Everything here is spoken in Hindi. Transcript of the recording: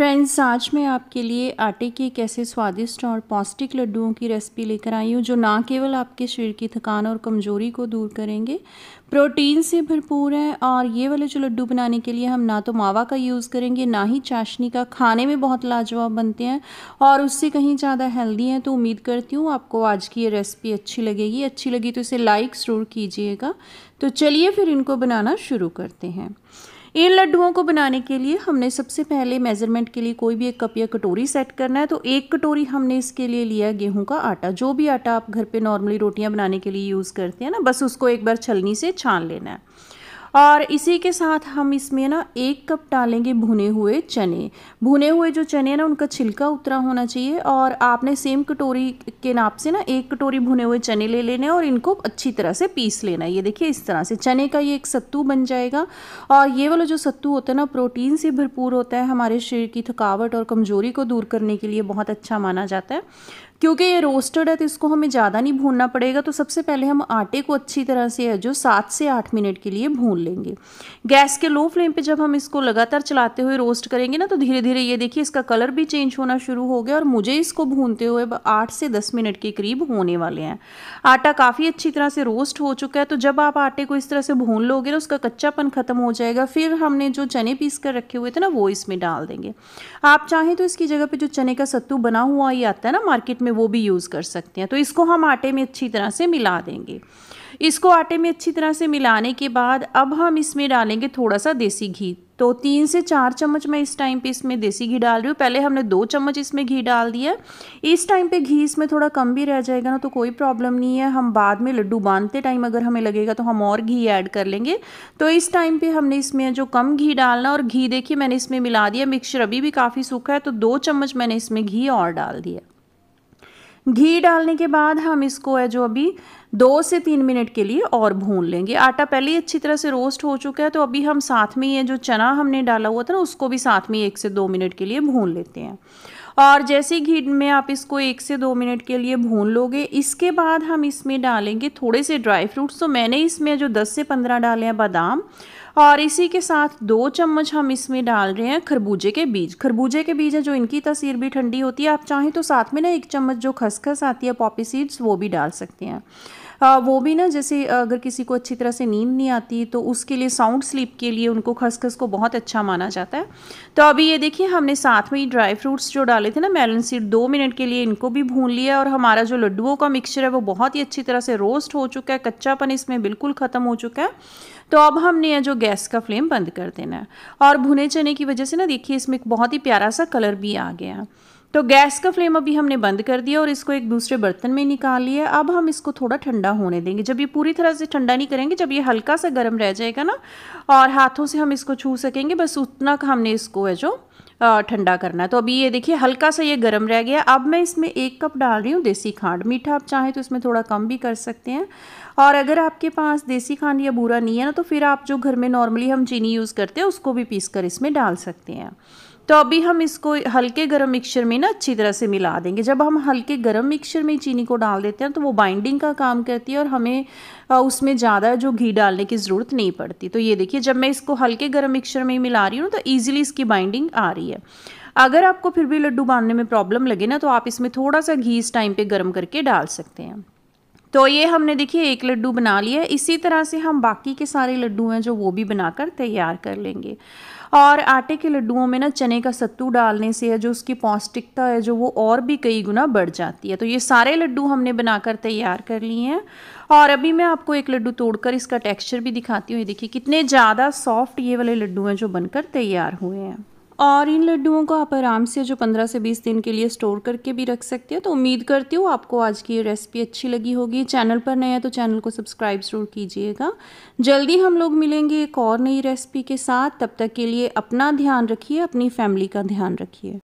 फ्रेंड्स आज मैं आपके लिए आटे के एक ऐसे स्वादिष्ट और पौष्टिक लड्डुओं की रेसिपी लेकर आई हूँ जो ना केवल आपके शरीर की थकान और कमज़ोरी को दूर करेंगे प्रोटीन से भरपूर है और ये वाले जो लड्डू बनाने के लिए हम ना तो मावा का यूज़ करेंगे ना ही चाशनी का खाने में बहुत लाजवाब बनते हैं और उससे कहीं ज़्यादा हेल्दी हैं तो उम्मीद करती हूँ आपको आज की ये रेसिपी अच्छी लगेगी अच्छी लगी तो इसे लाइक ज़रूर कीजिएगा तो चलिए फिर इनको बनाना शुरू करते हैं इन लड्डुओं को बनाने के लिए हमने सबसे पहले मेज़रमेंट के लिए कोई भी एक कप या कटोरी सेट करना है तो एक कटोरी हमने इसके लिए लिया गेहूं का आटा जो भी आटा आप घर पे नॉर्मली रोटियां बनाने के लिए यूज़ करते हैं ना बस उसको एक बार छलनी से छान लेना है और इसी के साथ हम इसमें ना एक कप डालेंगे भुने हुए चने भुने हुए जो चने ना उनका छिलका उतरा होना चाहिए और आपने सेम कटोरी के नाप से ना एक कटोरी भुने हुए चने ले लेने और इनको अच्छी तरह से पीस लेना ये देखिए इस तरह से चने का ये एक सत्तू बन जाएगा और ये वाला जो सत्तू होता है ना प्रोटीन से भरपूर होता है हमारे शरीर की थकावट और कमज़ोरी को दूर करने के लिए बहुत अच्छा माना जाता है क्योंकि ये रोस्टेड है तो इसको हमें ज़्यादा नहीं भूनना पड़ेगा तो सबसे पहले हम आटे को अच्छी तरह से है जो सात से आठ मिनट के लिए भून लेंगे गैस के लो फ्लेम पे जब हम इसको लगातार चलाते हुए रोस्ट करेंगे ना तो धीरे धीरे ये देखिए इसका कलर भी चेंज होना शुरू हो गया और मुझे इसको भूनते हुए आठ से दस मिनट के करीब होने वाले हैं आटा काफ़ी अच्छी तरह से रोस्ट हो चुका है तो जब आप आटे को इस तरह से भून लोगे ना उसका कच्चापन ख़त्म हो जाएगा फिर हमने जो चने पीस कर रखे हुए थे ना वो इसमें डाल देंगे आप चाहें तो इसकी जगह पर जो चने का सत्तू बना हुआ ही आता है ना मार्केट में में वो भी यूज़ कर सकते हैं तो इसको हम आटे में अच्छी तरह से मिला देंगे इसको आटे में अच्छी तरह से मिलाने के बाद अब हम इसमें डालेंगे थोड़ा सा देसी घी तो तीन से चार चम्मच मैं इस टाइम पे इसमें देसी घी डाल रही हूँ पहले हमने दो चम्मच इसमें घी डाल दिया इस टाइम पे घी इसमें थोड़ा कम भी रह जाएगा ना तो कोई प्रॉब्लम नहीं है हम बाद में लड्डू बांधते टाइम अगर हमें लगेगा तो हम और घी ऐड कर लेंगे तो इस टाइम पे हमने इसमें जो कम घी डालना और घी देखिए मैंने इसमें मिला दिया मिक्सचर अभी भी काफ़ी सूखा है तो दो चम्मच मैंने इसमें घी और डाल दिया घी डालने के बाद हम इसको है जो अभी दो से तीन मिनट के लिए और भून लेंगे आटा पहले ही अच्छी तरह से रोस्ट हो चुका है तो अभी हम साथ में ये जो चना हमने डाला हुआ था ना उसको भी साथ में एक से दो मिनट के लिए भून लेते हैं और जैसे ही घी में आप इसको एक से दो मिनट के लिए भून लोगे इसके बाद हम इसमें डालेंगे थोड़े से ड्राई फ्रूट्स तो मैंने इसमें जो दस से पंद्रह डाले हैं बादाम और इसी के साथ दो चम्मच हम इसमें डाल रहे हैं खरबूजे के बीज खरबूजे के बीज है जो इनकी तस्वीर भी ठंडी होती है आप चाहें तो साथ में ना एक चम्मच जो खसखस आती है पॉपी सीड्स वो भी डाल सकते हैं वो भी ना जैसे अगर किसी को अच्छी तरह से नींद नहीं आती तो उसके लिए साउंड स्लीप के लिए उनको खसखस को बहुत अच्छा माना जाता है तो अभी ये देखिए हमने साथ में ही ड्राई फ्रूट्स जो डाले थे ना मेलन सीड दो मिनट के लिए इनको भी भून लिया और हमारा जो लड्डुओं का मिक्सचर है वो बहुत ही अच्छी तरह से रोस्ट हो चुका है कच्चापन इसमें बिल्कुल ख़त्म हो चुका है तो अब हमने जो गैस का फ्लेम बंद कर देना है और भुने चने की वजह से ना देखिए इसमें एक बहुत ही प्यारा सा कलर भी आ गया है तो गैस का फ्लेम अभी हमने बंद कर दिया और इसको एक दूसरे बर्तन में निकाल लिया अब हम इसको थोड़ा ठंडा होने देंगे जब ये पूरी तरह से ठंडा नहीं करेंगे जब ये हल्का सा गर्म रह जाएगा ना और हाथों से हम इसको छू सकेंगे बस उतना हमने इसको है जो ठंडा करना है तो अभी ये देखिए हल्का सा ये गर्म रह गया अब मैं इसमें एक कप डाल रही हूँ देसी खांड मीठा आप चाहें तो इसमें थोड़ा कम भी कर सकते हैं और अगर आपके पास देसी खांड या बूरा नहीं है ना तो फिर आप जो घर में नॉर्मली हम चीनी यूज़ करते हैं उसको भी पीस कर इसमें डाल सकते हैं तो अभी हम इसको हल्के गर्म मिक्सचर में ना अच्छी तरह से मिला देंगे जब हम हल्के गर्म मिक्सचर में चीनी को डाल देते हैं तो वो बाइंडिंग का काम करती है और हमें उसमें ज़्यादा जो घी डालने की ज़रूरत नहीं पड़ती तो ये देखिए जब मैं इसको हल्के गर्म मिक्सचर में मिला रही हूँ तो ईजिली इसकी बाइंडिंग आ रही है अगर आपको फिर भी लड्डू बांधने में प्रॉब्लम लगे ना तो आप इसमें थोड़ा सा घी इस टाइम पर गर्म करके डाल सकते हैं तो ये हमने देखिए एक लड्डू बना लिया इसी तरह से हम बाकी के सारे लड्डू हैं जो वो भी बनाकर तैयार कर लेंगे और आटे के लड्डुओं में ना चने का सत्तू डालने से है जो उसकी पौष्टिकता है जो वो और भी कई गुना बढ़ जाती है तो ये सारे लड्डू हमने बनाकर तैयार कर लिए हैं और अभी मैं आपको एक लड्डू तोड़कर इसका टेक्सचर भी दिखाती हूँ ये देखिए कितने ज़्यादा सॉफ्ट ये वाले लड्डू हैं जो बनकर तैयार हुए हैं और इन लड्डुओं को आप आराम से जो 15 से 20 दिन के लिए स्टोर करके भी रख सकते हो तो उम्मीद करती हूँ आपको आज की ये रेसिपी अच्छी लगी होगी चैनल पर नया तो चैनल को सब्सक्राइब ज़रूर कीजिएगा जल्दी हम लोग मिलेंगे एक और नई रेसिपी के साथ तब तक के लिए अपना ध्यान रखिए अपनी फैमिली का ध्यान रखिए